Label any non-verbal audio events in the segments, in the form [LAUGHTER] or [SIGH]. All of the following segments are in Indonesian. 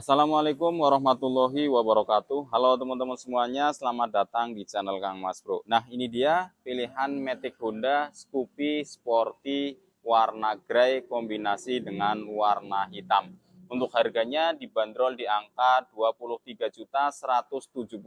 Assalamualaikum warahmatullahi wabarakatuh. Halo teman-teman semuanya, selamat datang di channel Kang Mas Bro. Nah, ini dia pilihan Matic Honda Scoopy Sporty warna grey kombinasi dengan warna hitam. Untuk harganya dibanderol di angka Rp23.170.000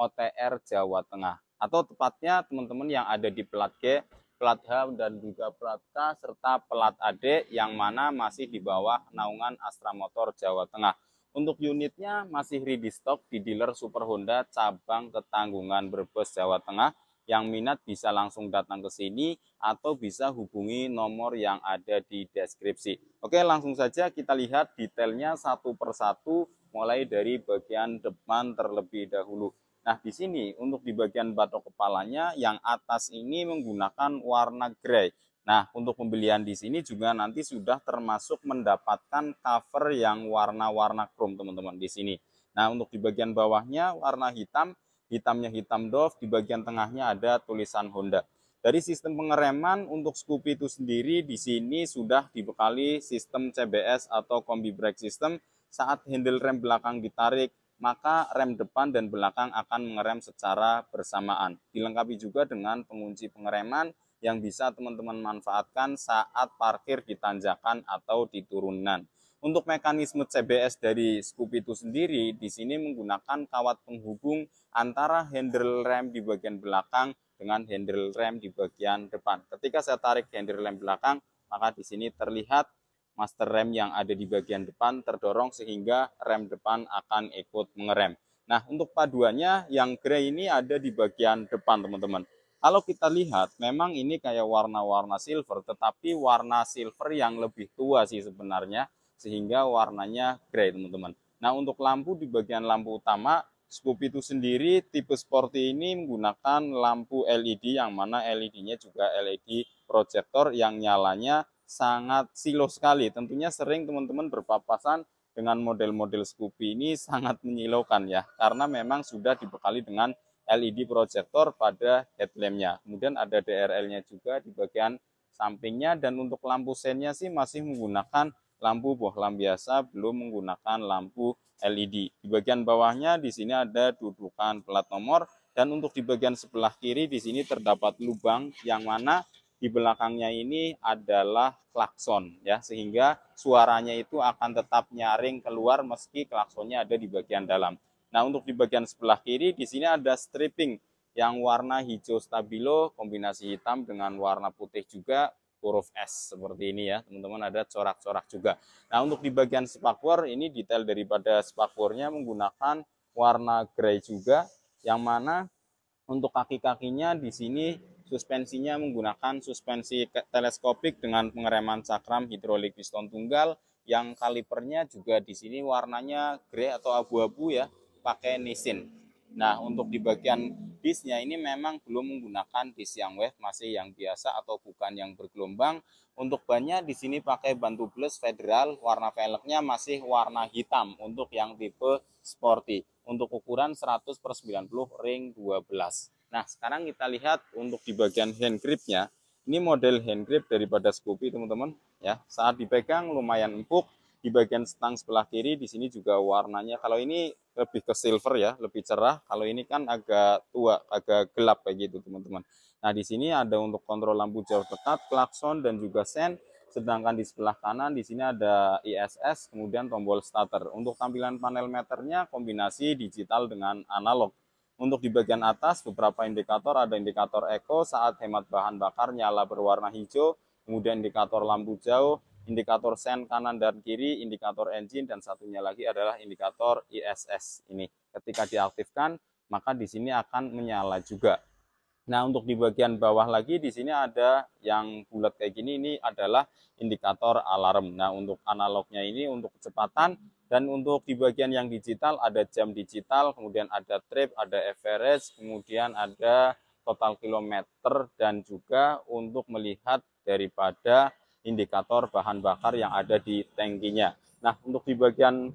OTR Jawa Tengah. Atau tepatnya teman-teman yang ada di Pelat G plat H dan juga plat K serta pelat AD yang mana masih di bawah naungan Astra Motor Jawa Tengah. Untuk unitnya masih ready stock di dealer Super Honda cabang Ketanggungan Brebes Jawa Tengah yang minat bisa langsung datang ke sini atau bisa hubungi nomor yang ada di deskripsi. Oke, langsung saja kita lihat detailnya satu persatu mulai dari bagian depan terlebih dahulu. Nah, di sini untuk di bagian batok kepalanya yang atas ini menggunakan warna grey. Nah, untuk pembelian di sini juga nanti sudah termasuk mendapatkan cover yang warna-warna chrome, teman-teman, di sini. Nah, untuk di bagian bawahnya warna hitam, hitamnya hitam Dove, di bagian tengahnya ada tulisan Honda. Dari sistem pengereman untuk Scoopy itu sendiri di sini sudah dibekali sistem CBS atau Combi Brake System. Saat handle rem belakang ditarik, maka rem depan dan belakang akan mengerem secara bersamaan. Dilengkapi juga dengan pengunci pengereman yang bisa teman-teman manfaatkan saat parkir di tanjakan atau di turunan. Untuk mekanisme CBS dari Scoop itu sendiri, di sini menggunakan kawat penghubung antara handle rem di bagian belakang dengan handle rem di bagian depan. Ketika saya tarik handle rem belakang, maka di sini terlihat master rem yang ada di bagian depan terdorong sehingga rem depan akan ikut mengerem. Nah, untuk paduannya yang grey ini ada di bagian depan, teman-teman. Kalau kita lihat, memang ini kayak warna-warna silver, tetapi warna silver yang lebih tua sih sebenarnya, sehingga warnanya grey, teman-teman. Nah, untuk lampu di bagian lampu utama, Scoop itu sendiri tipe sporty ini menggunakan lampu LED yang mana LED-nya juga LED proyektor yang nyalanya sangat silo sekali. Tentunya sering teman-teman berpapasan dengan model-model Scoopy ini [LAUGHS] sangat menyilaukan ya, karena memang sudah dibekali dengan LED proyektor pada headlampnya. Kemudian ada DRL-nya juga di bagian sampingnya dan untuk lampu sennya sih masih menggunakan lampu bohlam biasa, belum menggunakan lampu LED. Di bagian bawahnya di sini ada dudukan plat nomor dan untuk di bagian sebelah kiri di sini terdapat lubang yang mana di belakangnya ini adalah klakson ya sehingga suaranya itu akan tetap nyaring keluar meski klaksonnya ada di bagian dalam. Nah, untuk di bagian sebelah kiri di sini ada stripping yang warna hijau stabilo kombinasi hitam dengan warna putih juga huruf S seperti ini ya teman-teman ada corak-corak juga nah untuk di bagian spakbor ini detail daripada spakbornya menggunakan warna grey juga yang mana untuk kaki-kakinya di sini Suspensinya menggunakan suspensi teleskopik dengan pengereman cakram hidrolik piston tunggal yang kalipernya juga di sini warnanya grey atau abu-abu ya, pakai nisin. Nah, untuk di bagian bisnya ini memang belum menggunakan bis yang wave, masih yang biasa atau bukan yang bergelombang. Untuk bannya di sini pakai ban plus federal, warna velgnya masih warna hitam untuk yang tipe sporty. Untuk ukuran 100 per 90 ring 12. Nah, sekarang kita lihat untuk di bagian hand gripnya. Ini model hand grip daripada Scoopy, teman-teman. Ya, saat dipegang lumayan empuk. Di bagian stang sebelah kiri di sini juga warnanya. Kalau ini lebih ke silver ya, lebih cerah. Kalau ini kan agak tua, agak gelap kayak gitu, teman-teman. Nah, di sini ada untuk kontrol lampu jauh dekat, klakson dan juga sen. Sedangkan di sebelah kanan di sini ada ISS, kemudian tombol starter. Untuk tampilan panel meternya kombinasi digital dengan analog. Untuk di bagian atas beberapa indikator, ada indikator eco saat hemat bahan bakar nyala berwarna hijau, kemudian indikator lampu jauh, indikator sen kanan dan kiri, indikator engine, dan satunya lagi adalah indikator ISS ini. Ketika diaktifkan, maka di sini akan menyala juga. Nah, untuk di bagian bawah lagi, di sini ada yang bulat kayak gini, ini adalah indikator alarm. Nah, untuk analognya ini, untuk kecepatan, dan untuk di bagian yang digital ada jam digital, kemudian ada trip, ada average, kemudian ada total kilometer dan juga untuk melihat daripada indikator bahan bakar yang ada di tangkinya. Nah, untuk di bagian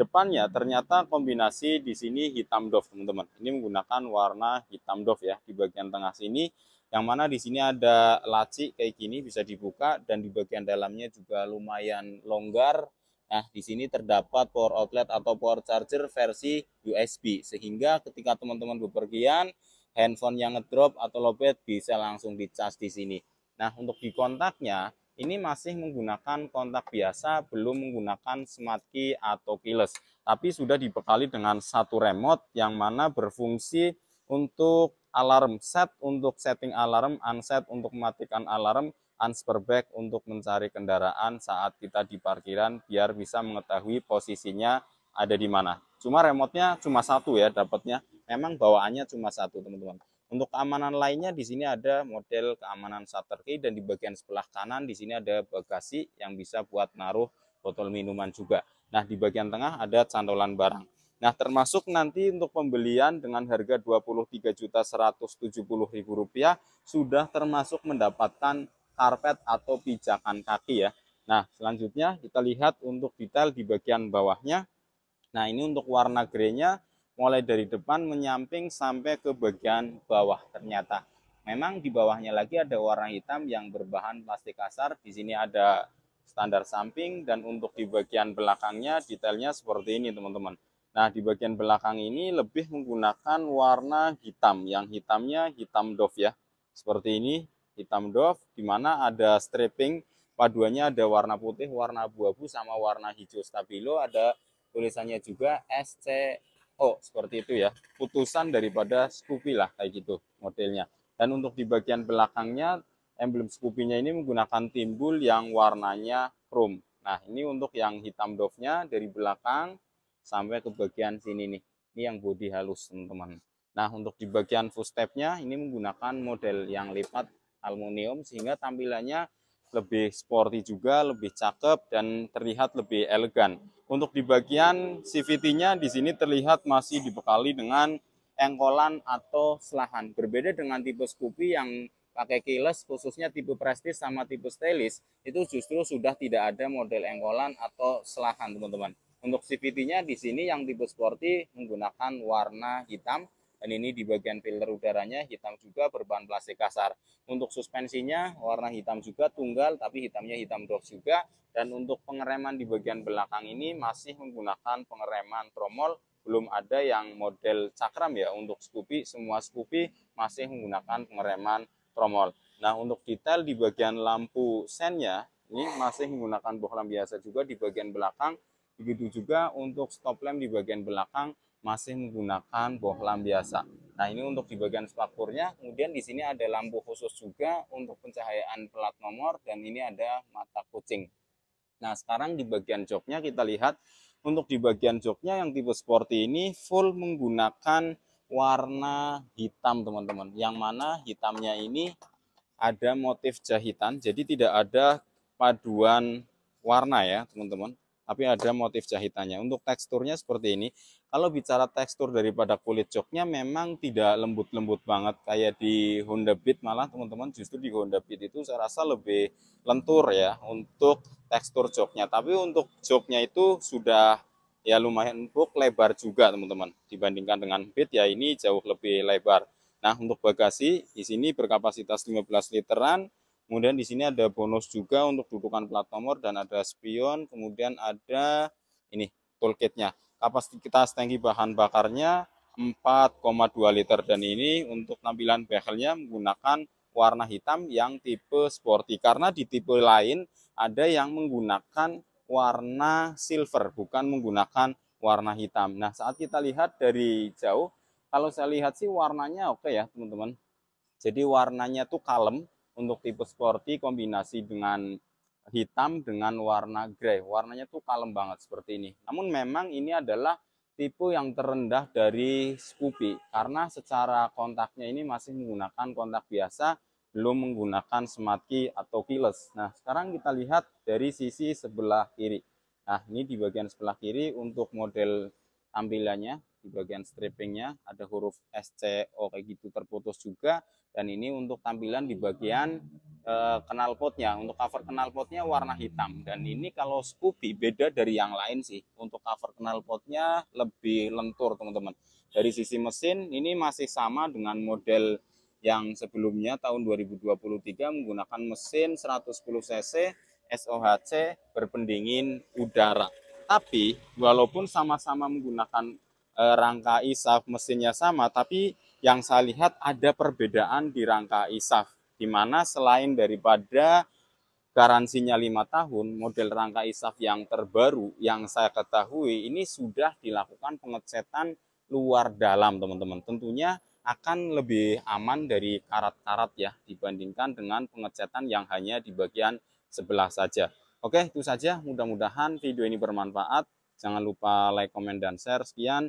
depannya ternyata kombinasi di sini hitam doff, teman-teman. Ini menggunakan warna hitam doff ya di bagian tengah sini yang mana di sini ada laci kayak gini bisa dibuka dan di bagian dalamnya juga lumayan longgar Nah, di sini terdapat power outlet atau power charger versi USB, sehingga ketika teman-teman bepergian, handphone yang ngedrop atau lowbat bisa langsung dicas di sini. Nah, untuk di kontaknya, ini masih menggunakan kontak biasa, belum menggunakan smart key atau keyless. Tapi sudah dibekali dengan satu remote yang mana berfungsi untuk alarm set untuk setting alarm, unset untuk mematikan alarm, ans back untuk mencari kendaraan saat kita di parkiran biar bisa mengetahui posisinya ada di mana. Cuma remote cuma satu ya dapatnya. Memang bawaannya cuma satu teman-teman. Untuk keamanan lainnya di sini ada model keamanan shutter key dan di bagian sebelah kanan di sini ada bagasi yang bisa buat naruh botol minuman juga. Nah, di bagian tengah ada cantolan barang. Nah, termasuk nanti untuk pembelian dengan harga Rp23.170.000 sudah termasuk mendapatkan karpet atau pijakan kaki ya. Nah, selanjutnya kita lihat untuk detail di bagian bawahnya. Nah, ini untuk warna greynya mulai dari depan menyamping sampai ke bagian bawah ternyata. Memang di bawahnya lagi ada warna hitam yang berbahan plastik kasar. Di sini ada standar samping dan untuk di bagian belakangnya detailnya seperti ini teman-teman. Nah di bagian belakang ini lebih menggunakan warna hitam. Yang hitamnya hitam doff ya. Seperti ini hitam doff di mana ada striping paduannya ada warna putih, warna abu-abu sama warna hijau stabilo ada tulisannya juga SCO seperti itu ya. Putusan daripada Scoopy lah kayak gitu modelnya. Dan untuk di bagian belakangnya emblem Scoopy-nya ini menggunakan timbul yang warnanya chrome. Nah, ini untuk yang hitam doff-nya dari belakang sampai ke bagian sini nih. Ini yang body halus, teman-teman. Nah, untuk di bagian footstepnya ini menggunakan model yang lipat aluminium sehingga tampilannya lebih sporty juga, lebih cakep dan terlihat lebih elegan. Untuk di bagian CVT-nya di sini terlihat masih dibekali dengan engkolan atau selahan. Berbeda dengan tipe Scoopy yang pakai keyless khususnya tipe Prestige sama tipe Stylish itu justru sudah tidak ada model engkolan atau selahan teman-teman. Untuk CVT-nya di sini yang tipe sporty menggunakan warna hitam dan ini di bagian filter udaranya hitam juga berbahan plastik kasar untuk suspensinya warna hitam juga tunggal tapi hitamnya hitam drop juga dan untuk pengereman di bagian belakang ini masih menggunakan pengereman tromol belum ada yang model cakram ya untuk Scoopy semua Scoopy masih menggunakan pengereman tromol nah untuk detail di bagian lampu sennya ini masih menggunakan bohlam biasa juga di bagian belakang begitu juga untuk stop lamp di bagian belakang masih menggunakan bohlam biasa. Nah, ini untuk di bagian spakbornya. Kemudian di sini ada lampu khusus juga untuk pencahayaan pelat nomor dan ini ada mata kucing. Nah, sekarang di bagian joknya kita lihat untuk di bagian joknya yang tipe sporty ini full menggunakan warna hitam, teman-teman. Yang mana hitamnya ini ada motif jahitan, jadi tidak ada paduan warna ya, teman-teman tapi ada motif jahitannya. Untuk teksturnya seperti ini. Kalau bicara tekstur daripada kulit joknya memang tidak lembut-lembut banget kayak di Honda Beat malah teman-teman justru di Honda Beat itu saya rasa lebih lentur ya untuk tekstur joknya. Tapi untuk joknya itu sudah ya lumayan empuk, lebar juga teman-teman. Dibandingkan dengan Beat ya ini jauh lebih lebar. Nah, untuk bagasi di sini berkapasitas 15 literan Kemudian di sini ada bonus juga untuk dudukan plat nomor dan ada spion, kemudian ada ini toolkitnya. Kapasitas tangki bahan bakarnya 4,2 liter dan ini untuk tampilan behelnya menggunakan warna hitam yang tipe sporty karena di tipe lain ada yang menggunakan warna silver bukan menggunakan warna hitam. Nah, saat kita lihat dari jauh kalau saya lihat sih warnanya oke ya, teman-teman. Jadi warnanya tuh kalem untuk tipe sporty kombinasi dengan hitam dengan warna grey. Warnanya tuh kalem banget seperti ini. Namun memang ini adalah tipe yang terendah dari Scoopy karena secara kontaknya ini masih menggunakan kontak biasa, belum menggunakan smart key atau keyless. Nah, sekarang kita lihat dari sisi sebelah kiri. Nah, ini di bagian sebelah kiri untuk model tampilannya di bagian strippingnya ada huruf SCO kayak gitu terputus juga dan ini untuk tampilan di bagian e, eh, knalpotnya untuk cover knalpotnya warna hitam dan ini kalau Scoopy beda dari yang lain sih untuk cover knalpotnya lebih lentur teman-teman dari sisi mesin ini masih sama dengan model yang sebelumnya tahun 2023 menggunakan mesin 110 cc SOHC berpendingin udara tapi walaupun sama-sama menggunakan Eh, rangka isaf mesinnya sama, tapi yang saya lihat ada perbedaan di rangka isaf, di mana selain daripada garansinya lima tahun, model rangka isaf yang terbaru yang saya ketahui ini sudah dilakukan pengecetan luar dalam teman-teman. Tentunya akan lebih aman dari karat-karat ya dibandingkan dengan pengecetan yang hanya di bagian sebelah saja. Oke, itu saja. Mudah-mudahan video ini bermanfaat. Jangan lupa like, komen, dan share. Sekian.